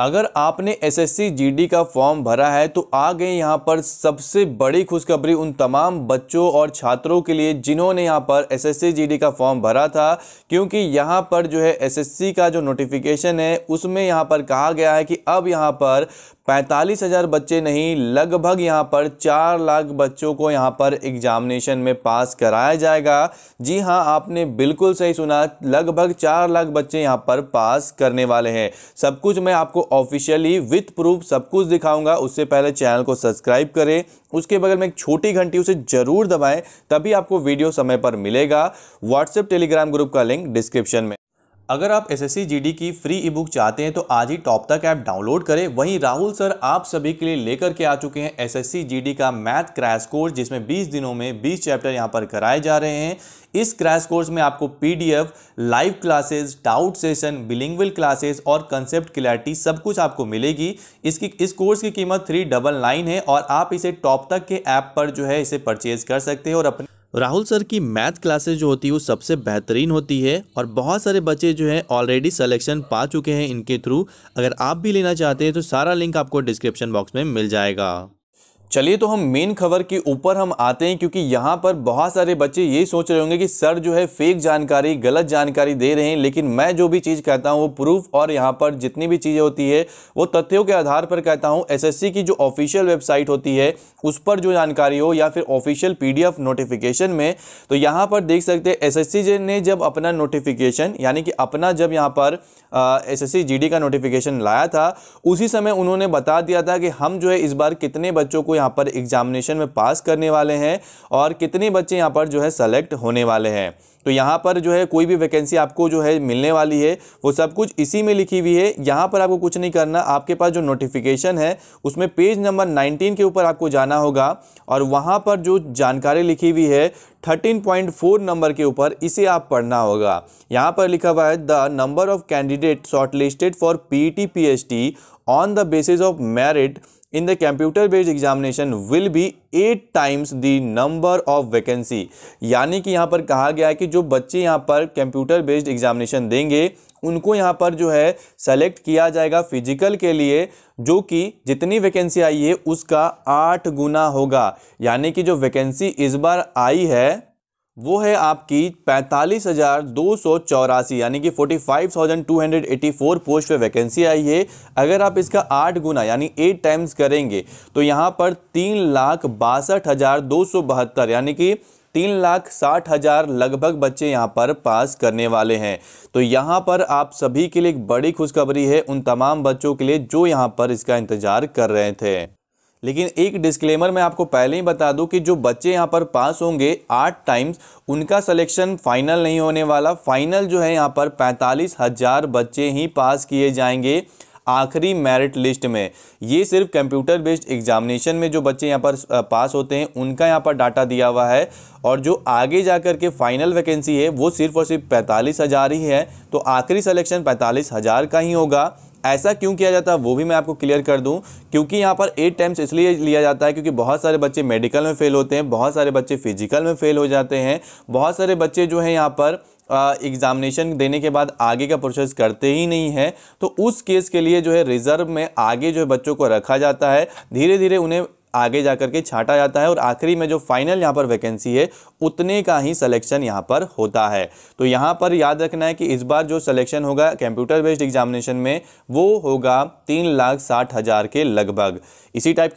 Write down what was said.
अगर आपने SSC GD का फॉर्म भरा है तो आ गए यहाँ पर सबसे बड़ी खुशखबरी उन तमाम बच्चों और छात्रों के लिए जिन्होंने यहाँ पर एसएससी जीडी का फॉर्म भरा था क्योंकि यहाँ पर जो है एसएससी का जो नोटिफिकेशन है उसमें यहाँ पर कहा गया है कि अब यहाँ पर पैंतालीस हज़ार बच्चे नहीं लगभग यहाँ पर चार लाख बच्चों को यहाँ पर एग्जामिनेशन में पास कराया जाएगा जी हाँ आपने बिल्कुल सही सुना लगभग चार लाख बच्चे यहाँ पर पास करने वाले हैं सब कुछ मैं आपको ऑफिशियली विथ प्रूफ सब कुछ दिखाऊंगा उससे पहले चैनल को सब्सक्राइब करें उसके बगल में एक छोटी घंटी उसे जरूर दबाएं तभी आपको वीडियो समय पर मिलेगा व्हाट्सएप टेलीग्राम ग्रुप का लिंक डिस्क्रिप्शन में अगर आप एस एस की फ्री ई बुक चाहते हैं तो आज ही टॉप तक ऐप डाउनलोड करें वहीं राहुल सर आप सभी के लिए लेकर के आ चुके हैं एस एस का मैथ क्रैश कोर्स जिसमें 20 दिनों में 20 चैप्टर यहां पर कराए जा रहे हैं इस क्रैश कोर्स में आपको PDF, live classes doubt session bilingual classes और कंसेप्ट क्लैरिटी सब कुछ आपको मिलेगी इसकी इस कोर्स की कीमत थ्री डबल नाइन है और आप इसे टॉप तक के ऐप पर जो है इसे परचेज कर सकते हैं और अपने राहुल सर की मैथ क्लासेस जो होती है वो सबसे बेहतरीन होती है और बहुत सारे बच्चे जो हैं ऑलरेडी सिलेक्शन पा चुके हैं इनके थ्रू अगर आप भी लेना चाहते हैं तो सारा लिंक आपको डिस्क्रिप्शन बॉक्स में मिल जाएगा चलिए तो हम मेन खबर के ऊपर हम आते हैं क्योंकि यहाँ पर बहुत सारे बच्चे यही सोच रहे होंगे कि सर जो है फेक जानकारी गलत जानकारी दे रहे हैं लेकिन मैं जो भी चीज़ कहता हूँ वो प्रूफ और यहाँ पर जितनी भी चीज़ें होती है वो तथ्यों के आधार पर कहता हूँ एसएससी की जो ऑफिशियल वेबसाइट होती है उस पर जो जानकारी हो या फिर ऑफिशियल पी नोटिफिकेशन में तो यहाँ पर देख सकते हैं एस ने जब अपना नोटिफिकेशन यानी कि अपना जब यहाँ पर एस एस का नोटिफिकेशन लाया था उसी समय उन्होंने बता दिया था कि हम जो है इस बार कितने बच्चों को यहाँ पर एग्जामिनेशन में पास करने वाले हैं और कितने बच्चे यहाँ पर जो है सेलेक्ट होने वाले हैं तो यहाँ पर जो है कोई भी वैकेंसी आपको जो है मिलने वाली है वो सब कुछ इसी में लिखी हुई है यहाँ पर आपको कुछ नहीं करना आपके पास जो नोटिफिकेशन है उसमें पेज नंबर 19 के ऊपर आपको जाना होगा और वहाँ पर जो जानकारी लिखी हुई है 13.4 नंबर के ऊपर इसे आप पढ़ना होगा यहाँ पर लिखा हुआ है the number of candidate shortlisted for P T P H T on the basis of merit in the computer based examination will be eight times the number of vacancy यानी कि यहाँ पर कहा गया है कि जो बच्चे यहाँ पर कंप्यूटर बेस्ड एग्जामिनेशन देंगे उनको यहाँ पर जो है सेलेक्ट किया जाएगा फिजिकल के लिए जो कि जितनी वैकेंसी आई है उसका आठ गुना होगा यानी कि जो वैकेंसी इस बार आई है वो है आपकी पैंतालीस हज़ार दो सौ चौरासी यानी कि forty five thousand two hundred eighty four post पे वैकेंसी आई है अगर आप इसका आठ गुना यानी एट टाइम्स करेंगे तो यहाँ पर तीन लाख बासठ हज़ार दो सौ बहत्तर यानी कि तीन लाख साठ हज़ार लगभग बच्चे यहाँ पर पास करने वाले हैं तो यहाँ पर आप सभी के लिए एक बड़ी खुशखबरी है उन तमाम बच्चों के लिए जो यहाँ पर इसका इंतज़ार कर रहे थे लेकिन एक डिस्क्लेमर मैं आपको पहले ही बता दूं कि जो बच्चे यहाँ पर पास होंगे आठ टाइम्स उनका सिलेक्शन फाइनल नहीं होने वाला फाइनल जो है यहाँ पर पैंतालीस हज़ार बच्चे ही पास किए जाएंगे आखिरी मेरिट लिस्ट में ये सिर्फ कंप्यूटर बेस्ड एग्जामिनेशन में जो बच्चे यहाँ पर पास होते हैं उनका यहाँ पर डाटा दिया हुआ है और जो आगे जा के फाइनल वैकेंसी है वो सिर्फ और सिर्फ पैंतालीस हज़ार ही है तो आखिरी सलेक्शन पैंतालीस हज़ार का ही होगा ऐसा क्यों किया जाता है वो भी मैं आपको क्लियर कर दूं क्योंकि यहाँ पर एट टाइम्स इसलिए लिया जाता है क्योंकि बहुत सारे बच्चे मेडिकल में फ़ेल होते हैं बहुत सारे बच्चे फिजिकल में फ़ेल हो जाते हैं बहुत सारे बच्चे जो हैं यहाँ पर एग्ज़ामिनेशन देने के बाद आगे का प्रोसेस करते ही नहीं है तो उस केस के लिए जो है रिज़र्व में आगे जो है बच्चों को रखा जाता है धीरे धीरे उन्हें आगे जा करके के छाटा जाता है और आखिरी में जो फाइनल यहाँ पर वैकेंसी है उतने का ही सिलेक्शन यहाँ पर होता है तो यहाँ पर याद रखना है कि इस बार जो सिलेक्शन होगा कंप्यूटर बेस्ड एग्जामिनेशन में वो होगा तीन लाख साठ हज़ार के लगभग इसी टाइप की